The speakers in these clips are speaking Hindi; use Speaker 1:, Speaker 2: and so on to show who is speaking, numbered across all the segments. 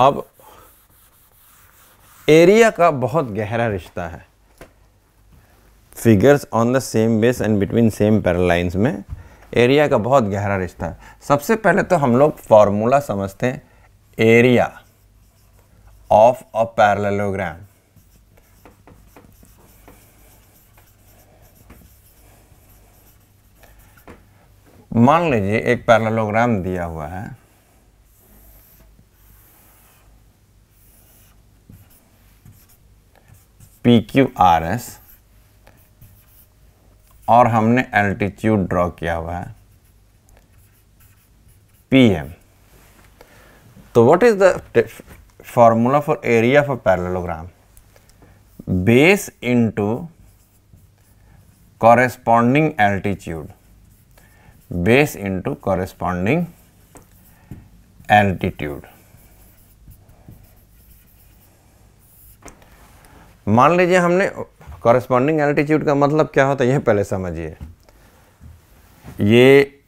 Speaker 1: अब एरिया का बहुत गहरा रिश्ता है figures on the same base and between same parallel lines में एरिया का बहुत गहरा रिश्ता है सबसे पहले तो हम लोग फॉर्मूला समझते हैं एरिया ऑफ अ पैरलोग्राम मान लीजिए एक पैरलोग्राम दिया हुआ है पी क्यू आर एस और हमने एल्टीट्यूड ड्रॉ किया हुआ है पी एम तो what is the formula for area of a parallelogram base into corresponding altitude base into corresponding altitude मान लीजिए हमने कॉरेस्पॉन्डिंग एल्टीट्यूड का मतलब क्या होता है यह पहले समझिए ये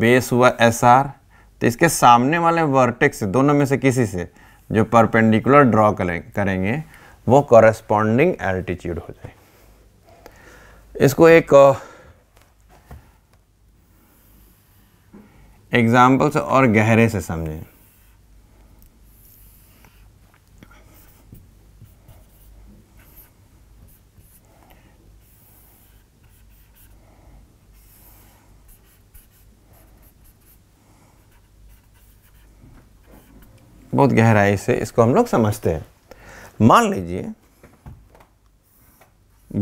Speaker 1: बेस हुआ एस आर तो इसके सामने वाले वर्टेक्स दोनों में से किसी से जो परपेंडिकुलर ड्रॉ करें करेंगे वो कॉरेस्पॉन्डिंग एल्टीट्यूड हो जाए इसको एक एग्जाम्पल से और गहरे से समझें बहुत गहराई से इसको हम लोग समझते हैं मान लीजिए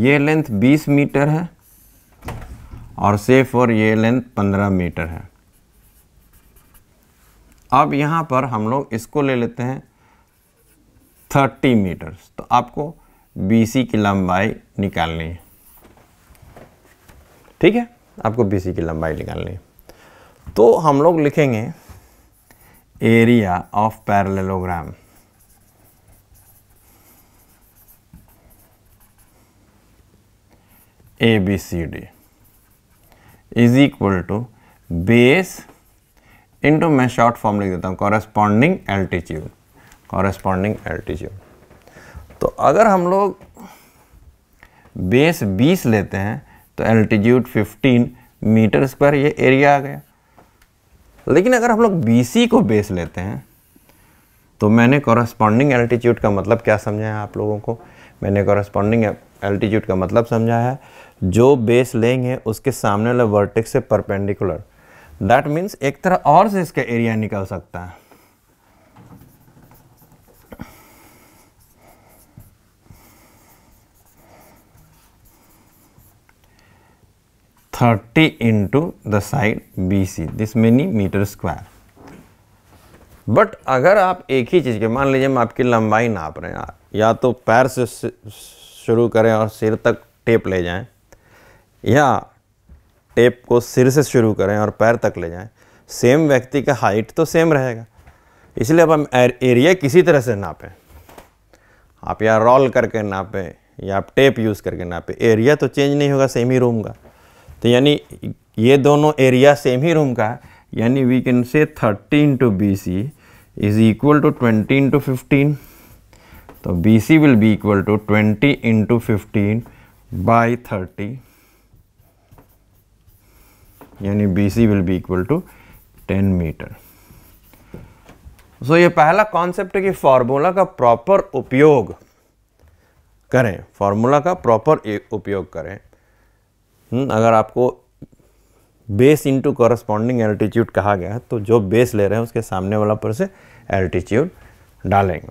Speaker 1: ये लेंथ 20 मीटर है और सेफ और ये लेंथ 15 मीटर है अब यहाँ पर हम लोग इसको ले लेते हैं 30 मीटर तो आपको BC की लंबाई निकालनी है ठीक है आपको BC की लंबाई निकालनी है तो हम लोग लिखेंगे area of parallelogram. ABCD is equal to base into मैं शॉर्ट फॉर्म लिख देता हूँ कॉरेस्पॉन्डिंग एल्टीट्यूड कॉरेस्पॉन्डिंग एल्टीट्यूड तो अगर हम लोग बेस 20 लेते हैं तो एल्टीट्यूड 15 मीटर स्क्वायर ये एरिया आ गया लेकिन अगर हम लोग बी को बेस लेते हैं तो मैंने कॉरस्पॉन्डिंग एल्टीट्यूड का मतलब क्या समझा है आप लोगों को मैंने कॉरस्पॉन्डिंग एल्टीट्यूड का मतलब समझा है जो बेस लेंगे उसके सामने वाले वर्टेक्स से परपेंडिकुलर दैट मीन्स एक तरह और से इसका एरिया निकल सकता है 30 into the side BC this many meter square but अगर आप एक ही चीज़ के मान लीजिए हम आपकी लंबाई नाप रहे हैं या तो पैर से शुरू करें और सिर तक टेप ले जाएं या टेप को सिर से शुरू करें और पैर तक ले जाएं सेम व्यक्ति का हाइट तो सेम रहेगा इसलिए अब हम एरिया किसी तरह से नापें आप या रोल करके नापें या आप टेप यूज़ करके नापें एरिया तो चेंज नहीं होगा सेम ही रूम का तो यानी ये दोनों एरिया सेम ही रूम का है यानी we can say thirty into B C is equal to twenty into fifteen तो B C will be equal to twenty into fifteen by thirty यानी B C will be equal to ten metre so ये पहला कॉन्सेप्ट है कि फार्मूला का प्रॉपर उपयोग करें फार्मूला का प्रॉपर उपयोग करें हम्म, अगर आपको बेस इनटू कॉरस्पॉन्डिंग एल्टीट्यूड कहा गया है तो जो बेस ले रहे हैं उसके सामने वाला पर से एल्टीट्यूड डालेंगे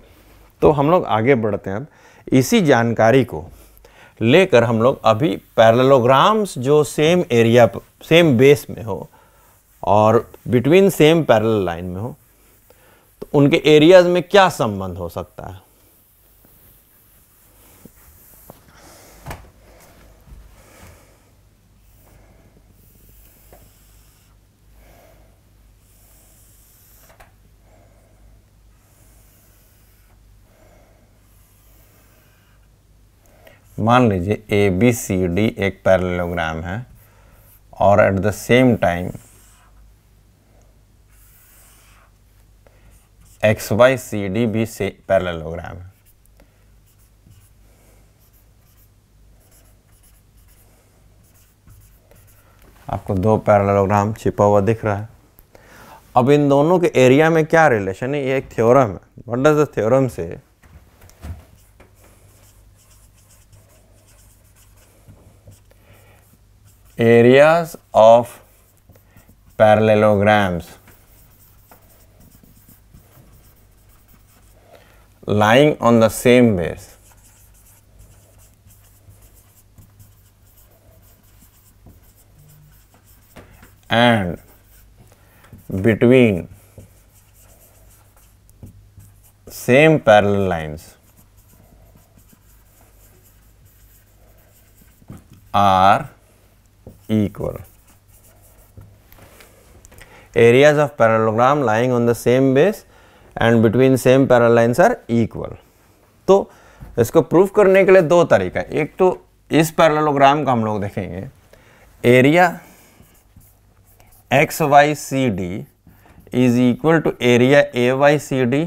Speaker 1: तो हम लोग आगे बढ़ते हैं अब इसी जानकारी को लेकर हम लोग अभी पैरलोग्राम्स जो सेम एरिया सेम बेस में हो और बिटवीन सेम पैरल लाइन में हो तो उनके एरियाज में क्या संबंध हो सकता है मान लीजिए ए बी सी डी एक पैरेललोग्राम है और at the same time X Y C D भी से पैरेललोग्राम है आपको दो पैरेललोग्राम छिपा हुआ दिख रहा है अब इन दोनों के एरिया में क्या रिलेशन है ये एक थ्योरम है what does the theorem say areas of parallelograms lying on the same base and between same parallel lines are equal. Areas of parallelogram lying on the same base and between same parallel lines are equal. तो इसको प्रूफ करने के लिए दो तरीका है एक तो इस पैरेललोग्राम का हम लोग देखेंगे area X Y C D is equal to area A Y C D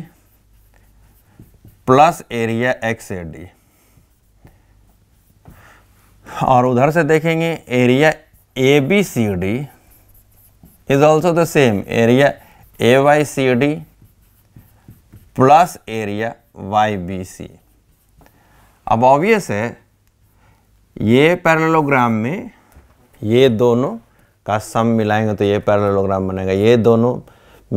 Speaker 1: plus area X A D और उधर से देखेंगे area ABCD is also the same area AYCD plus area YBC. अब ऑब्वियस है ये पैरेललोग्राम में ये दोनों का सम मिलाएंगे तो ये पैरेललोग्राम बनेगा ये दोनों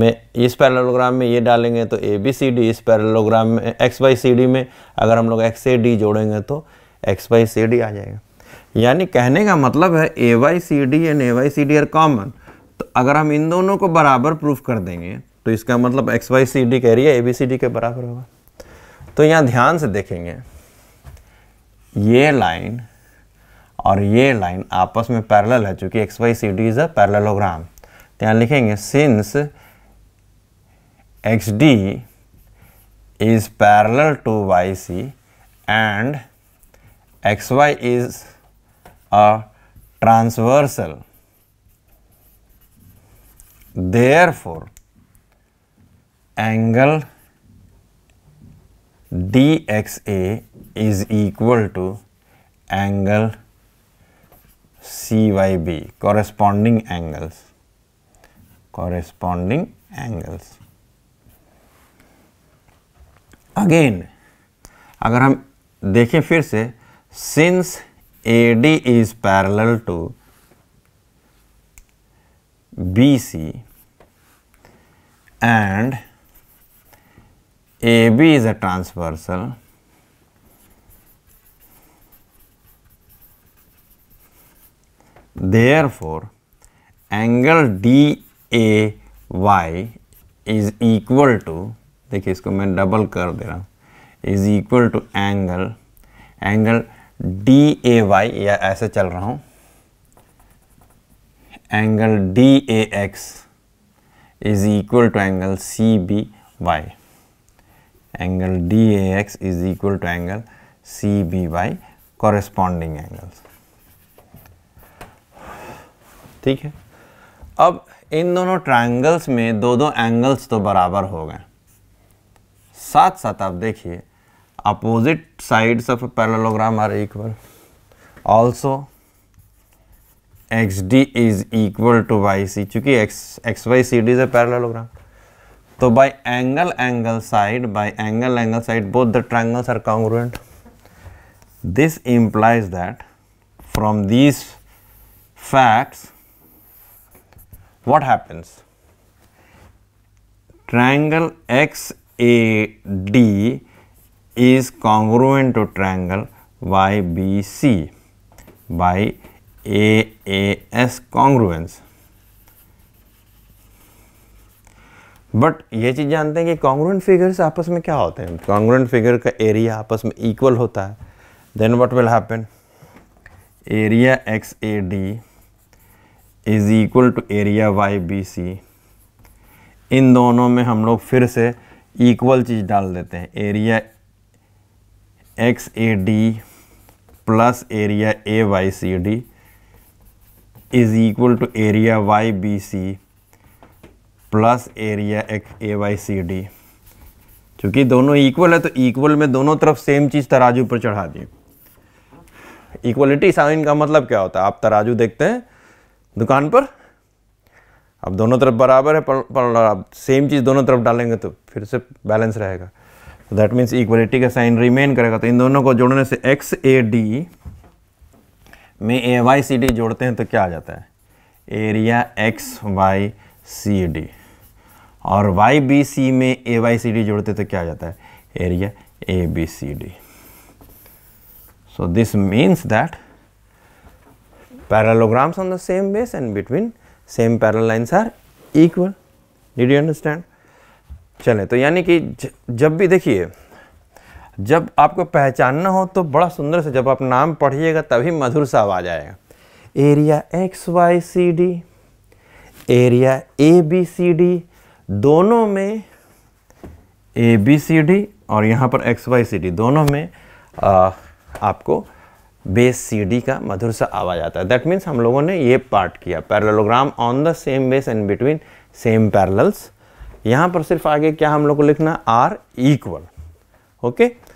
Speaker 1: में इस पैरेललोग्राम में ये डालेंगे तो ए बी सी डी इस पैरेललोग्राम में एक्स वाई सी डी में अगर हम लोग एक्स ए डी जोड़ेंगे तो एक्स वाई सी डी आ जाएगा यानी कहने का मतलब है A Y C D and A Y C D are common तो अगर हम इन दोनों को बराबर प्रूफ कर देंगे तो इसका मतलब एक्स वाई सी डी कह रही है ए बी सी डी के बराबर होगा तो यहाँ ध्यान से देखेंगे ये लाइन और ये लाइन आपस में पैरेलल है चूँकि X Y C D is a parallelogram तो यहाँ लिखेंगे since X D is parallel to Y C and X Y is are transversal. Therefore, angle dxa is equal to angle CYB corresponding angles corresponding angles Again, अगर हम देखें फिर से since AD is parallel to BC and AB is a transversal therefore angle DAY is equal to देखिए इसको मैं डबल कर दे रहा हूँ is equal to angle angle D A Y या ऐसे चल रहा हूँ angle D A X is equal to angle C B Y angle D A X is equal to angle C B Y corresponding angles ठीक है अब इन दोनों ट्राइंगल्स में दो दो एंगल्स तो बराबर हो गए साथ साथ आप देखिए opposite sides of a parallelogram are equal also xd is equal to yc चूँकि x xycd is a parallelogram so by angle angle side by angle angle side both the triangles are congruent this implies that from these facts what happens triangle xad is congruent to triangle YBC by AAS congruence. But ये चीज़ जानते हैं कि कॉन्ग्रेंट फिगर्स आपस में क्या होते हैं कॉन्ग्रेंट फिगर का एरिया आपस में इक्वल होता है then what will happen area X A D is equal to area Y B C इन दोनों में हम लोग फिर से इक्वल चीज़ डाल देते हैं area X A D plus area A Y C D is equal to area Y B C plus area X A Y C D चूँकि दोनों इक्वल है तो इक्वल में दोनों तरफ सेम चीज़ तराजू पर चढ़ा दिए इक्वलिटी साइन का मतलब क्या होता है आप तराजू देखते हैं दुकान पर अब दोनों तरफ बराबर है पर, पर सेम चीज़ दोनों तरफ डालेंगे तो फिर से बैलेंस रहेगा दैट मीन्स इक्वलिटी का साइन रिमेन करेगा तो इन दोनों को जोड़ने से एक्स ए डी में ए वाई सी डी जोड़ते हैं तो क्या आ जाता है area X Y C D और वाई बी सी में ए वाई सी डी जोड़ते तो क्या आ जाता है area A B C D so this means that parallelograms on the same base and between same parallel lines are equal you you understand चलें तो यानी कि जब भी देखिए जब आपको पहचानना हो तो बड़ा सुंदर से जब आप नाम पढ़िएगा तभी मधुर सा आवाज़ आएगा area X Y C D area A B C D दोनों में ए बी सी डी और यहाँ पर एक्स वाई सी डी दोनों में आ, आपको बेस सी डी का मधुर सा आवाज़ आता है दैट मीन्स हम लोगों ने ये पार्ट किया parallelogram on the same base and between same parallels यहाँ पर सिर्फ आगे क्या हम लोग को लिखना आर इक्वल ओके